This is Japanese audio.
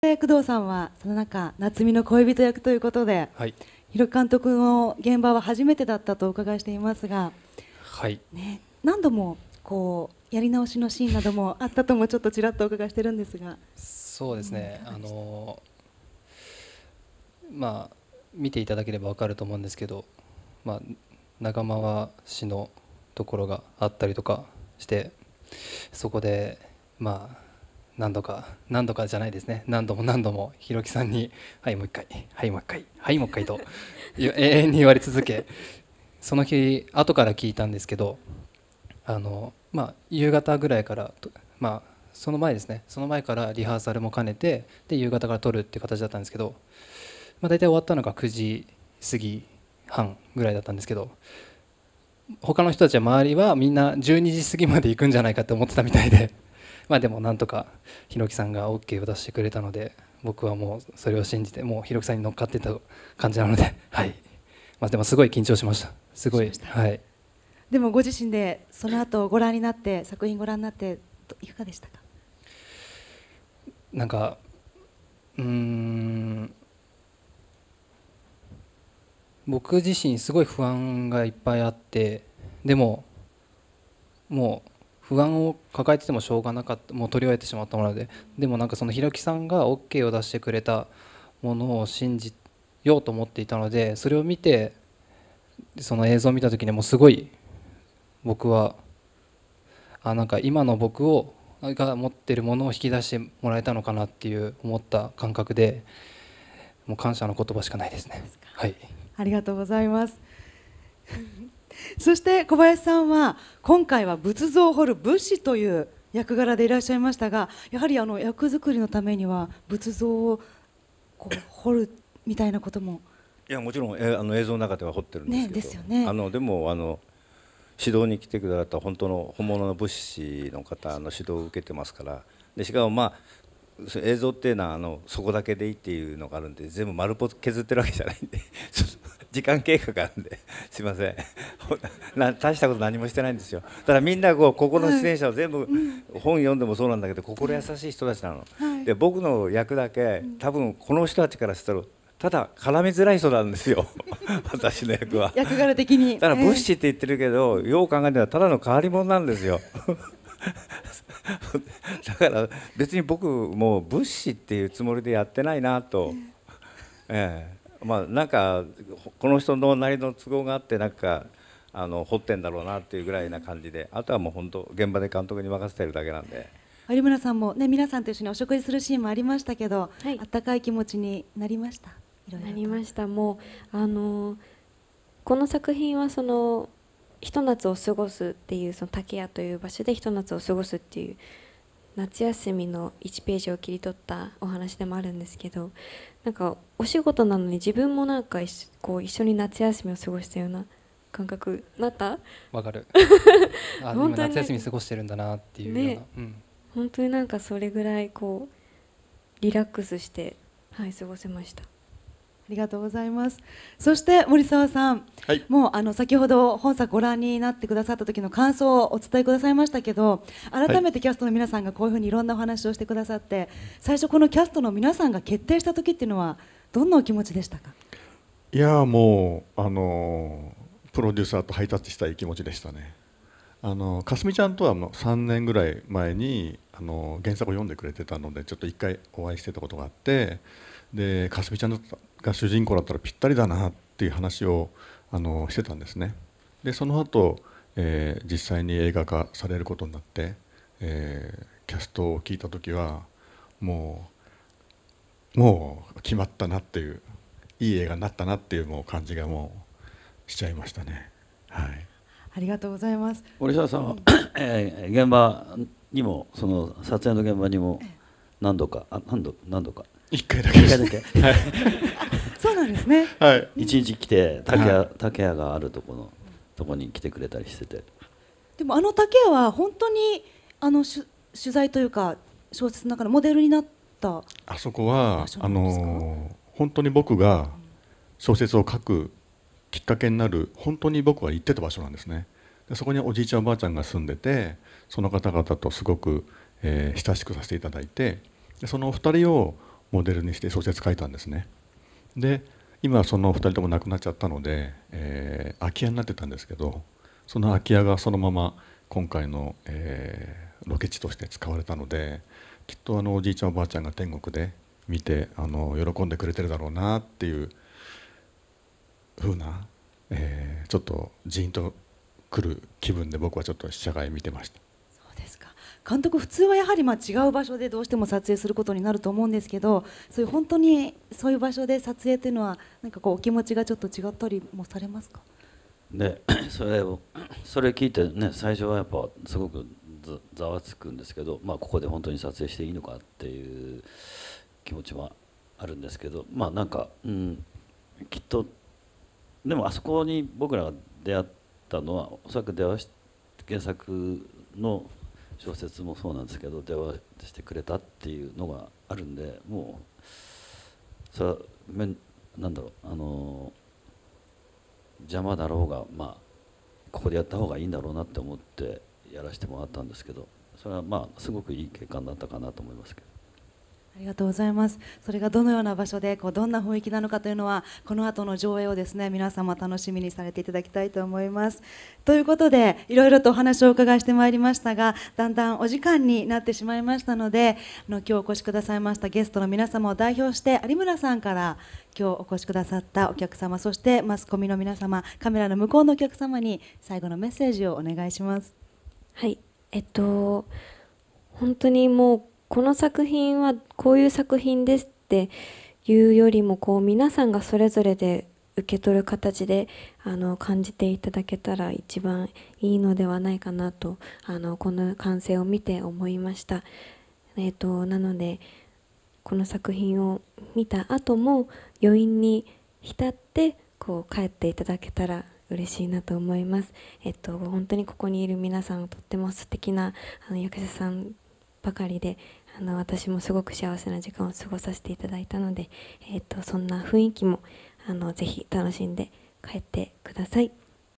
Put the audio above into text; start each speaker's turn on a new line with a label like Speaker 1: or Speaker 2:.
Speaker 1: 工藤さんはその中夏美の恋人役ということで、はい、広監督の現場は初めてだったとお伺いしていますが、
Speaker 2: はいね、
Speaker 1: 何度もこうやり直しのシーンなどもあったともちょっとちらっとお伺いしてるんですが
Speaker 2: そうですね、あのまあ、見ていただければ分かると思うんですけど、まあ、長回しのところがあったりとかしてそこで、まあ、何度か何度かじゃないですね何度も何度もひろきさんに「はいもう一回はいもう一回はいもう一回」と 永遠に言われ続けその日後から聞いたんですけどあの、まあ、夕方ぐらいから、まあ、その前ですねその前からリハーサルも兼ねてで夕方から撮るっていう形だったんですけど、まあ、大体終わったのが9時過ぎ半ぐらいだったんですけど他の人たちは周りはみんな12時過ぎまで行くんじゃないかって思ってたみたいで。まあでもなんとかひろきさんが OK を出してくれたので僕はもうそれを信じてもうひろきさんに乗っかってた感じなので はいまあでもすごい緊張しましたすごいはい
Speaker 1: でもご自身でその後ご覧になって作品ご覧になっていか
Speaker 2: がでしたかなんかうん僕自身すごい不安がいっぱいあってでももう不安を抱えててもしょうがなかったもう取り終えてしまったものででもなんかそのひろきさんが OK を出してくれたものを信じようと思っていたのでそれを見てその映像を見た時にもうすごい僕はあなんか今の僕をが持ってるものを引き出してもらえたのかなっていう思った感覚でもう感謝の言葉しかないですね。はい、
Speaker 1: ありがとうございますそして小林さんは今回は仏像を彫る仏師という役柄でいらっしゃいましたがやはりあの役作りのためには仏像をこう彫るみたいなことも
Speaker 3: いやもちろんえあの映像の中では彫ってるんですけど、ね、ですよねあのでもあの指導に来てくださった本当の本物の仏師の方の指導を受けてますからでしかもまあ映像っていうのはあのそこだけでいいっていうのがあるんで全部丸ぽ削ってるわけじゃないんで時間経過があるんで すいません 大したこと何もしてないんですよただみんなこうここの出演者を全部、本読んでもそうなんだけど心優しい人たちなの、で僕の役だけ多分この人たちからしたらただ絡みづらい人なんですよ 私の役は役
Speaker 1: 柄的にだから物資
Speaker 3: って言ってるけど、えー、よう考えたらただの変わり者なんですよだから別に僕も物資っていうつもりでやってないなと、ええーまあなんかこの人のなりの都合があってなんかあの掘ってんだろうなっていうぐらいな感じであとはもう本当現場で監督に任せてるだけなんで
Speaker 1: 有村さんもね皆さんと一緒にお食事するシーンもありましたけど、はい、あったかい気持ちになり
Speaker 4: ましたなりましたもうあのこの作品はそのひと夏を過ごすっていうその竹谷という場所でひと夏を過ごすっていう夏休みの1ページを切り取ったお話でもあるんですけどなんかお仕事なのに自分もなんかこう一緒に夏休みを過ごしたような感覚なったわかる あ今夏休み
Speaker 2: 過ごしてるんだなっていうね、うん、
Speaker 4: 本当になんかそれぐらいこうリラックスしてはい過ごせましたりがとうございます。そして森澤さん、はい、もうあの先ほど
Speaker 1: 本作ご覧になってくださった時の感想をお伝えくださいましたけど、改めてキャストの皆さんがこういうふうにいろんなお話をしてくださって、最初このキャストの皆さんが決定した時っていうのはどんなお気持ちでしたか。
Speaker 5: いやもうあのプロデューサーとハイタッチしたい気持ちでしたね。あのかすみちゃんとはもう3年ぐらい前にあの原作を読んでくれてたのでちょっと1回お会いしてたことがあってでかすみちゃんだったが主人公だったらぴったりだなっていう話をあのしてたんですね。でその後、えー、実際に映画化されることになって、えー、キャストを聞いた時はもうもう決まったなっていういい映画になったなっていうもう感じがもうしちゃいましたね。は
Speaker 1: い、ありがとうございます。
Speaker 5: 森沢さんは、えー、現場にもそ
Speaker 2: の撮影の現場にも何度かあ何度何度か一回だけ一回だけ。はい。そうなんですね。はい。一日来て竹屋、竹屋があるとこのとこに来てくれたりしてて。
Speaker 1: でもあの竹屋は本当にあの取材というか小説の中のモデルになった
Speaker 5: あそこはあの本当に僕が小説を書くきっかけになる本当に僕は行ってた場所なんですねでそこにおじいちゃんおばあちゃんが住んでてその方々とすごく、えー、親しくさせていただいてでそのお二人をモデルにして小説書いたんですねで今その2人とも亡くなっちゃったので、えー、空き家になってたんですけどその空き家がそのまま今回の、えー、ロケ地として使われたのできっとあのおじいちゃんおばあちゃんが天国で見てあの喜んでくれてるだろうなっていうふうな、えー、ちょっとジーンとくる気分で僕はちょっと試写会見てました。そう
Speaker 1: ですか監督普通はやはりま違う場所でどうしても撮影することになると思うんですけどそういう本当にそういう場所で撮影というのはなんかこうお気持ちがちょっと違ったりもされますか
Speaker 2: で それを それ聞いてね最初はやっぱすごくざわつくんですけど、まあ、ここで本当に撮影していいのかっていう気持ちもあるんですけどまあなんか、うん、きっとでもあそこに僕らが出会ったのはおそらく出会わし原作の小説もそうなんですけど電話してくれたっていうのがあるんでもうそれはなんだろうあの邪魔だろうがまあここでやった方がいいんだろうなって思ってやらせてもらったんですけどそれはまあすごくいい結果になったかなと思いますけど。
Speaker 1: ありがとうございますそれがどのような場所でこうどんな雰囲気なのかというのはこの後の上映をですね皆様楽しみにされていただきたいと思いますということでいろいろとお話をお伺いしてまいりましたがだんだんお時間になってしまいましたのであの今日お越しくださいましたゲストの皆様を代表して有村さんから今日お越しくださったお客様そしてマスコミの皆様カメラの向こうのお客様に
Speaker 4: 最後のメッセージをお願いしますはいえっと本当にもうこの作品はこういう作品ですっていうよりもこう皆さんがそれぞれで受け取る形であの感じていただけたら一番いいのではないかなとあのこの完成を見て思いました。えーと、なのでこの作品を見た後も余韻に浸ってこう帰っていただけたら嬉しいなと思います。えっと、本当にここにいる皆さんとっても素敵なあの役者さんばかりで、あの私もすごく幸せな時間を過ごさせていただいたので、えーと、そんな雰囲気もあのぜひ楽しんで帰ってください。